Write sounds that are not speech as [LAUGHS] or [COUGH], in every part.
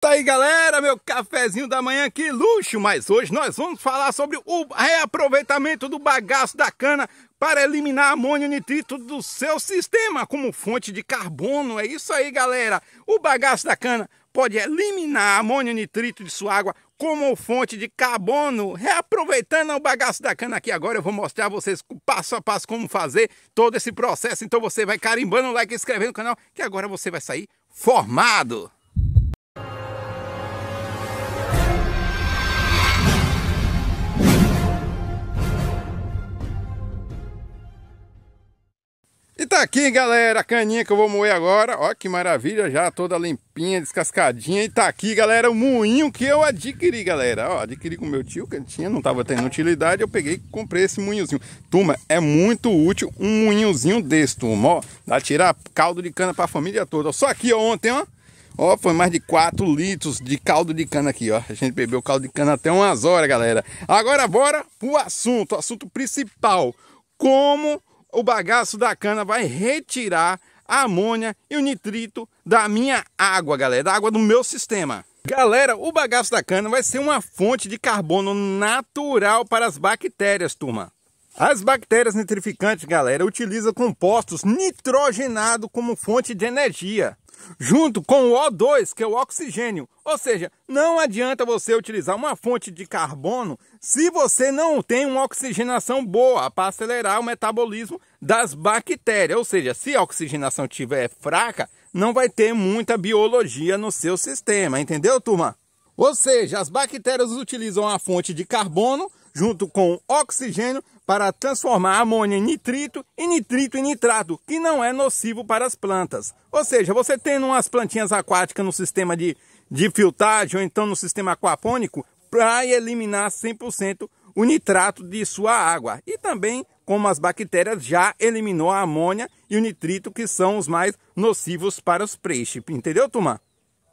Tá aí galera, meu cafezinho da manhã, que luxo! Mas hoje nós vamos falar sobre o reaproveitamento do bagaço da cana para eliminar amônio nitrito do seu sistema como fonte de carbono. É isso aí galera! O bagaço da cana pode eliminar amônio nitrito de sua água como fonte de carbono. Reaproveitando o bagaço da cana aqui agora, eu vou mostrar a vocês passo a passo como fazer todo esse processo. Então você vai carimbando o like, inscrevendo no canal, que agora você vai sair formado! tá aqui, galera, a caninha que eu vou moer agora. Ó que maravilha, já toda limpinha, descascadinha. E tá aqui, galera, o moinho que eu adquiri, galera. Ó, adquiri com meu tio, que ele tinha, não tava tendo utilidade. Eu peguei e comprei esse moinhozinho. Turma, é muito útil um moinhozinho desse, turma. Ó, dá pra tirar caldo de cana pra família toda. Só aqui, ó, ontem, ó. Ó, foi mais de 4 litros de caldo de cana aqui, ó. A gente bebeu caldo de cana até umas horas, galera. Agora bora pro assunto, o assunto principal. Como o bagaço da cana vai retirar a amônia e o nitrito da minha água, galera, da água do meu sistema. Galera, o bagaço da cana vai ser uma fonte de carbono natural para as bactérias, turma. As bactérias nitrificantes, galera, utilizam compostos nitrogenados como fonte de energia junto com o O2, que é o oxigênio. Ou seja, não adianta você utilizar uma fonte de carbono se você não tem uma oxigenação boa para acelerar o metabolismo das bactérias. Ou seja, se a oxigenação estiver fraca, não vai ter muita biologia no seu sistema, entendeu, turma? Ou seja, as bactérias utilizam a fonte de carbono junto com oxigênio para transformar amônia em nitrito e nitrito em nitrato, que não é nocivo para as plantas. Ou seja, você tendo umas plantinhas aquáticas no sistema de, de filtragem ou então no sistema aquapônico, para eliminar 100% o nitrato de sua água. E também como as bactérias já eliminou a amônia e o nitrito, que são os mais nocivos para os peixes. Entendeu, turma?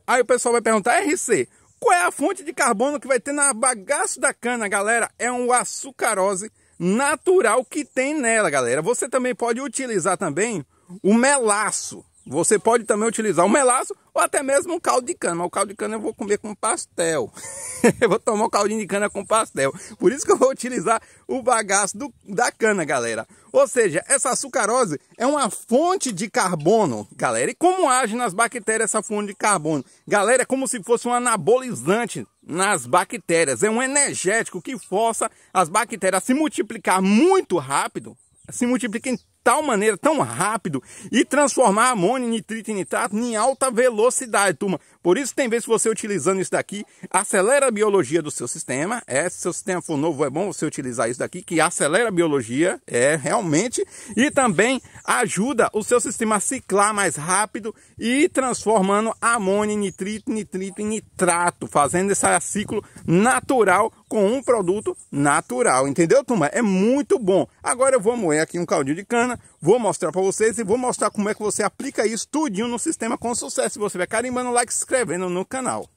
Aí o pessoal vai perguntar, RC, qual é a fonte de carbono que vai ter na bagaço da cana, galera? É um açucarose natural que tem nela, galera. Você também pode utilizar também o melaço. Você pode também utilizar um melaço ou até mesmo um caldo de cana. Mas o caldo de cana eu vou comer com pastel. [LAUGHS] eu vou tomar um caldinho de cana com pastel. Por isso que eu vou utilizar o bagaço do, da cana, galera. Ou seja, essa sucarose é uma fonte de carbono, galera. E como age nas bactérias essa fonte de carbono? Galera, é como se fosse um anabolizante nas bactérias. É um energético que força as bactérias a se multiplicar muito rápido. Se multiplicarem tal maneira, tão rápido, e transformar amônio, nitrito e nitrato em alta velocidade, turma. Por isso, tem vez que você utilizando isso daqui, acelera a biologia do seu sistema. É, se o seu sistema for novo, é bom você utilizar isso daqui, que acelera a biologia, é, realmente. E também ajuda o seu sistema a ciclar mais rápido e transformando amônio, nitrito, nitrito e nitrato, fazendo esse ciclo natural com um produto natural, entendeu, turma? É muito bom. Agora eu vou moer aqui um caldinho de cana, bacana, vou mostrar para vocês e vou mostrar como é que você aplica isso tudinho no sistema com sucesso. Você vai carimbando like, se inscrevendo no canal.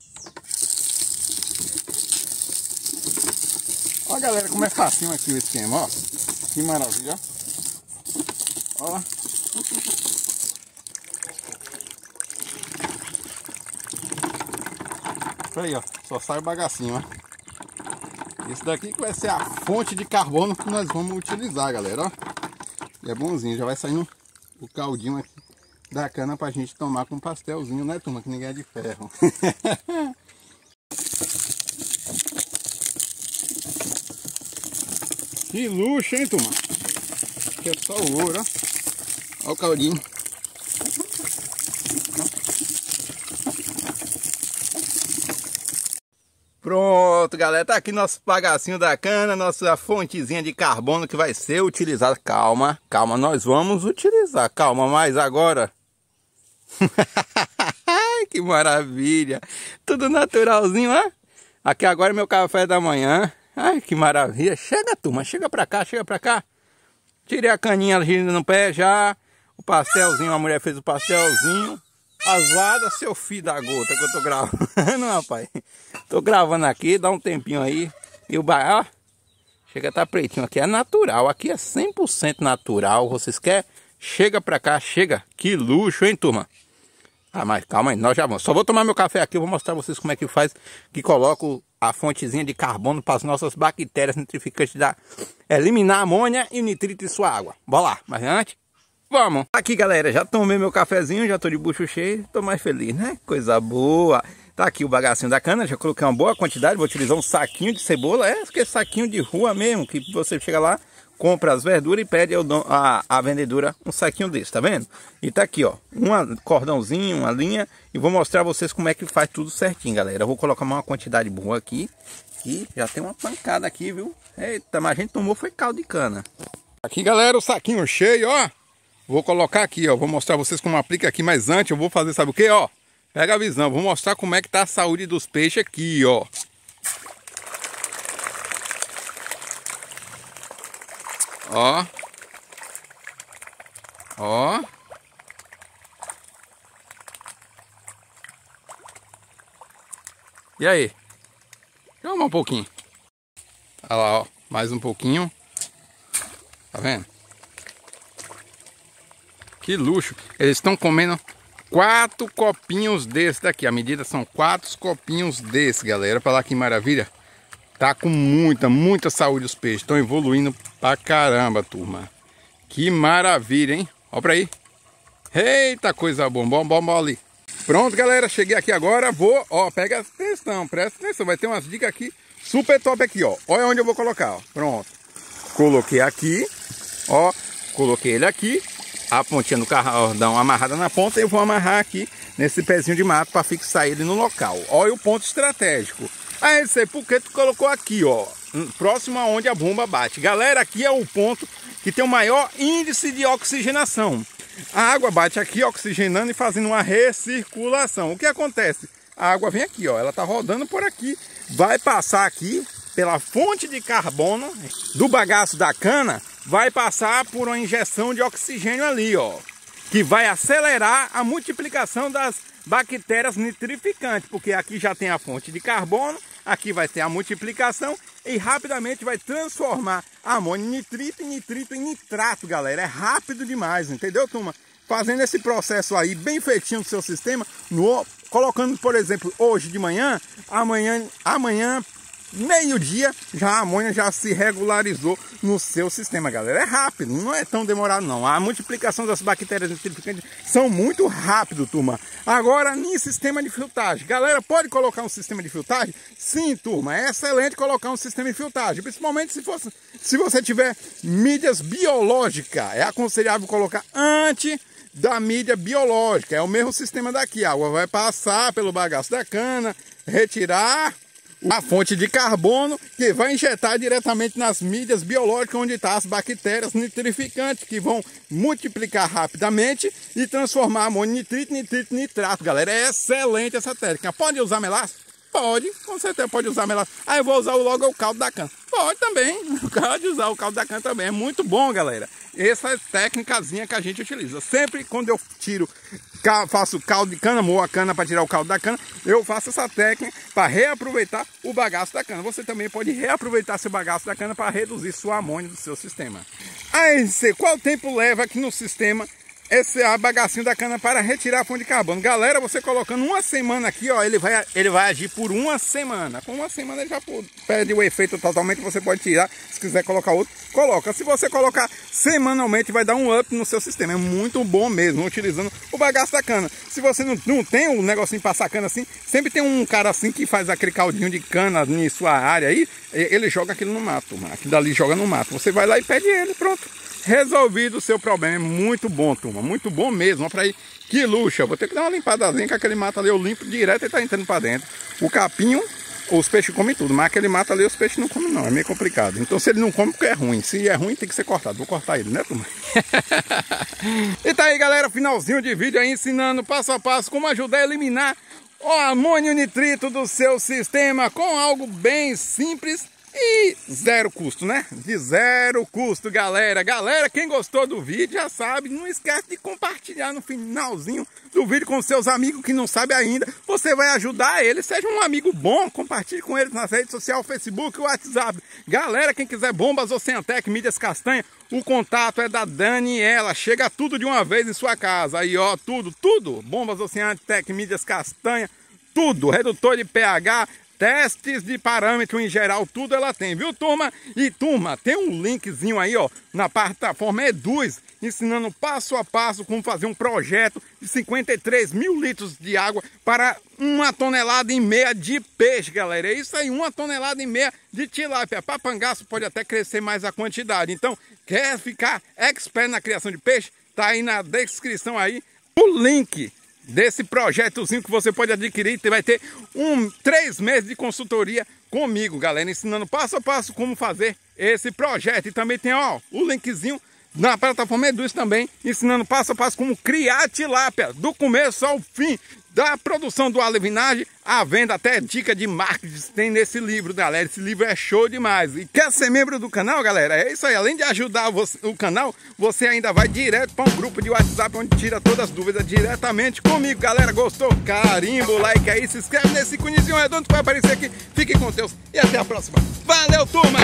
Olha galera, como é facinho aqui o esquema, ó. Que maravilha, ó. aí, ó. Só sai o bagacinho, ó. Esse daqui que vai ser a fonte de carbono que nós vamos utilizar, galera, ó. É bonzinho, já vai saindo o caldinho aqui da cana pra gente tomar com pastelzinho, né turma? Que ninguém é de ferro. [LAUGHS] que luxo, hein turma? Que é só o ouro, ó. Ó o caldinho. Pronto, galera, tá aqui nosso bagacinho da cana, nossa fontezinha de carbono que vai ser utilizada. Calma, calma, nós vamos utilizar, calma, mas agora... [LAUGHS] que maravilha! Tudo naturalzinho, né? Aqui agora é meu café da manhã. Ai, que maravilha! Chega, turma, chega pra cá, chega pra cá. Tirei a caninha ali no pé já. O pastelzinho, a mulher fez o pastelzinho. Azada, seu filho da gota que eu tô gravando, [LAUGHS] rapaz. Tô gravando aqui, dá um tempinho aí. E o bairro, chega a tá pretinho aqui. É natural, aqui é 100% natural. Vocês querem? Chega pra cá, chega. Que luxo, hein, turma? Ah, mas calma aí, nós já vamos. Só vou tomar meu café aqui, vou mostrar vocês como é que faz. Que coloco a fontezinha de carbono para as nossas bactérias nitrificantes da... Eliminar amônia e nitrito em sua água. Bora lá, mas antes... Vamos! Aqui, galera, já tomei meu cafezinho, já tô de bucho cheio, tô mais feliz, né? Coisa boa! Tá aqui o bagacinho da cana, já coloquei uma boa quantidade, vou utilizar um saquinho de cebola, é que é saquinho de rua mesmo, que você chega lá, compra as verduras e pede ao don, a, a vendedora um saquinho desse, tá vendo? E tá aqui, ó, um cordãozinho, uma linha, e vou mostrar a vocês como é que faz tudo certinho, galera. Eu vou colocar uma quantidade boa aqui, que já tem uma pancada aqui, viu? Eita, mas a gente tomou foi caldo de cana. Aqui, galera, o saquinho cheio, ó. Vou colocar aqui, ó. Vou mostrar vocês como aplica aqui. Mas antes eu vou fazer, sabe o que, ó? Pega a visão. Vou mostrar como é que tá a saúde dos peixes aqui, ó. Ó. Ó. E aí? Vamos um pouquinho. Olha lá, ó. Mais um pouquinho. Tá vendo? Que luxo. Eles estão comendo quatro copinhos desse daqui. A medida são quatro copinhos desse, galera. Olha lá que maravilha. Tá com muita, muita saúde os peixes. Estão evoluindo pra caramba, turma. Que maravilha, hein? Olha pra aí. Eita, coisa bombom, Bom, bom, bom ali. Pronto, galera. Cheguei aqui agora. Vou, ó, pega atenção. Presta atenção. Vai ter umas dicas aqui. Super top aqui, ó. Olha onde eu vou colocar, ó. Pronto. Coloquei aqui. Ó, coloquei ele aqui a pontinha do cordão amarrada na ponta, e eu vou amarrar aqui nesse pezinho de mato para fixar ele no local. Olha o ponto estratégico. Aí ah, você, por que tu colocou aqui, ó? Hum, próximo aonde a bomba bate. Galera, aqui é o ponto que tem o maior índice de oxigenação. A água bate aqui oxigenando e fazendo uma recirculação. O que acontece? A água vem aqui, ó, ela tá rodando por aqui, vai passar aqui pela fonte de carbono do bagaço da cana vai passar por uma injeção de oxigênio ali, ó, que vai acelerar a multiplicação das bactérias nitrificantes, porque aqui já tem a fonte de carbono, aqui vai ter a multiplicação e rapidamente vai transformar amônio em nitrito, nitrito em nitrato, galera. É rápido demais, entendeu, turma? Fazendo esse processo aí bem feitinho do seu sistema, no, colocando, por exemplo, hoje de manhã, amanhã, amanhã meio-dia, já a amônia já se regularizou no seu sistema, galera. É rápido, não é tão demorado não. A multiplicação das bactérias nitrificantes são muito rápido, turma. Agora, em sistema de filtragem. Galera, pode colocar um sistema de filtragem? Sim, turma, é excelente colocar um sistema de filtragem, principalmente se, fosse, se você tiver mídias biológicas. É aconselhável colocar antes da mídia biológica. É o mesmo sistema daqui. A água vai passar pelo bagaço da cana, retirar uma fonte de carbono que vai injetar diretamente nas mídias biológicas onde estão tá as bactérias nitrificantes que vão multiplicar rapidamente e transformar amônio nitrito, nitrito, nitrato. Galera, é excelente essa técnica. Pode usar melaço? Pode, com certeza pode usar melaço. Ah, eu vou usar logo o caldo da cana. Pode também, [LAUGHS] pode usar o caldo da cana também. É muito bom, galera. Essa é a técnicazinha que a gente utiliza. Sempre quando eu tiro faço caldo de cana, moa a cana para tirar o caldo da cana, eu faço essa técnica para reaproveitar o bagaço da cana. Você também pode reaproveitar seu bagaço da cana para reduzir sua amônia do seu sistema. ANC, qual tempo leva aqui no sistema esse é a bagacinho da cana para retirar fonte de carbono. Galera, você colocando uma semana aqui, ó, ele vai, ele vai agir por uma semana. Com uma semana ele já perde o efeito totalmente, você pode tirar. Se quiser colocar outro, coloca. Se você colocar semanalmente, vai dar um up no seu sistema. É muito bom mesmo, utilizando o bagaço da cana. Se você não, não tem um negocinho para sacana assim, sempre tem um cara assim que faz aquele caldinho de cana em sua área aí, ele joga aquilo no mato, aquilo dali joga no mato. Você vai lá e pede ele, pronto resolvido o seu problema. Muito bom, turma. Muito bom mesmo. Olha pra aí. Que luxo. Vou ter que dar uma limpadazinha que aquele mato ali eu limpo direto e tá entrando pra dentro. O capinho, os peixes comem tudo. Mas aquele mato ali os peixes não comem não. É meio complicado. Então se ele não come porque é ruim. Se é ruim tem que ser cortado. Vou cortar ele, né turma? [LAUGHS] e tá aí galera. Finalzinho de vídeo aí ensinando passo a passo como ajudar a eliminar o amônio nitrito do seu sistema com algo bem simples e zero custo, né? De zero custo, galera. Galera, quem gostou do vídeo já sabe, não esquece de compartilhar no finalzinho do vídeo com seus amigos que não sabem ainda. Você vai ajudar eles, seja um amigo bom, compartilhe com eles nas redes sociais, Facebook, WhatsApp. Galera, quem quiser bombas Oceantec, mídias castanha, o contato é da Daniela. Chega tudo de uma vez em sua casa. Aí, ó, tudo, tudo. Bombas Oceantec, mídias castanha, tudo. Redutor de pH, testes de parâmetro em geral, tudo ela tem, viu turma? E turma, tem um linkzinho aí, ó, na plataforma Eduz, ensinando passo a passo como fazer um projeto de 53 mil litros de água para uma tonelada e meia de peixe, galera. É isso aí, uma tonelada e meia de tilápia. Papangaço pode até crescer mais a quantidade. Então, quer ficar expert na criação de peixe? Tá aí na descrição aí o link desse projetozinho que você pode adquirir. Vai ter um, três meses de consultoria comigo, galera, ensinando passo a passo como fazer esse projeto. E também tem ó, o linkzinho na plataforma Eduz também, ensinando passo a passo como criar tilápia, do começo ao fim, da produção do alevinagem à venda, até dica de marketing tem nesse livro, galera. Esse livro é show demais. E quer ser membro do canal, galera? É isso aí. Além de ajudar você, o canal, você ainda vai direto para um grupo de WhatsApp onde tira todas as dúvidas diretamente comigo. Galera, gostou? Carimbo, like aí, se inscreve nesse cunizinho redondo que vai aparecer aqui. Fique com Deus e até a próxima. Valeu, turma!